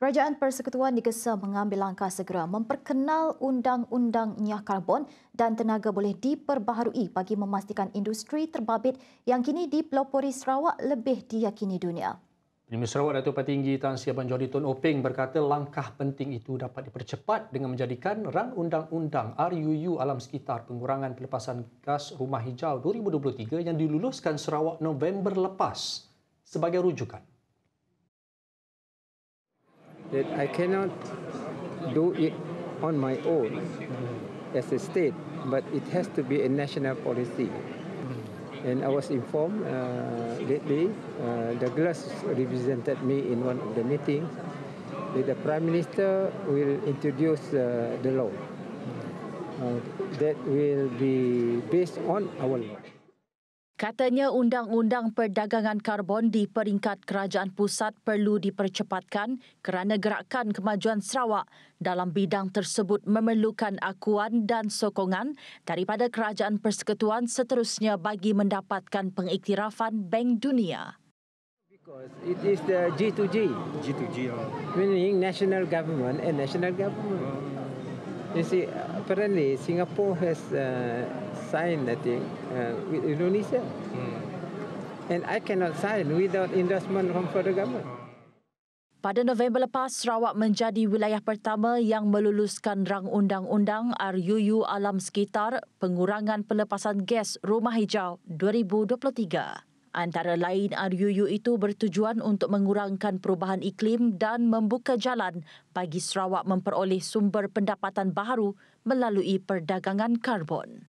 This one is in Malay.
Kerajaan Persekutuan digesa mengambil langkah segera memperkenal undang-undang nyah karbon dan tenaga boleh diperbaharui bagi memastikan industri terbabit yang kini dipelopori Sarawak lebih diyakini dunia. Penyumbur Sarawak Datuk Patinggi Tan Sri Abang Jody Tun Oping berkata langkah penting itu dapat dipercepat dengan menjadikan rang undang-undang RUU Alam Sekitar Pengurangan Pelepasan Gas Rumah Hijau 2023 yang diluluskan Sarawak November lepas sebagai rujukan. that I cannot do it on my own as a state, but it has to be a national policy. And I was informed uh, lately, uh, Douglas represented me in one of the meetings, that the Prime Minister will introduce uh, the law. Uh, that will be based on our law. Katanya undang-undang perdagangan karbon di peringkat kerajaan pusat perlu dipercepatkan kerana gerakan kemajuan Sarawak dalam bidang tersebut memerlukan akuan dan sokongan daripada kerajaan persekutuan seterusnya bagi mendapatkan pengiktirafan Bank Dunia. Because it is the G2G. G2G. Meaning national government and national government. Oh. You see, apparently Singapore has uh, signed that thing uh, with Indonesia. Mm. And I cannot sign without endorsement from federal government. Pada November lepas, Sarawak menjadi wilayah pertama yang meluluskan rang undang-undang RUU Alam Sekitar Pengurangan Pelepasan Gas Rumah Hijau 2023. Antara lain RUU itu bertujuan untuk mengurangkan perubahan iklim dan membuka jalan bagi Sarawak memperoleh sumber pendapatan baru melalui perdagangan karbon.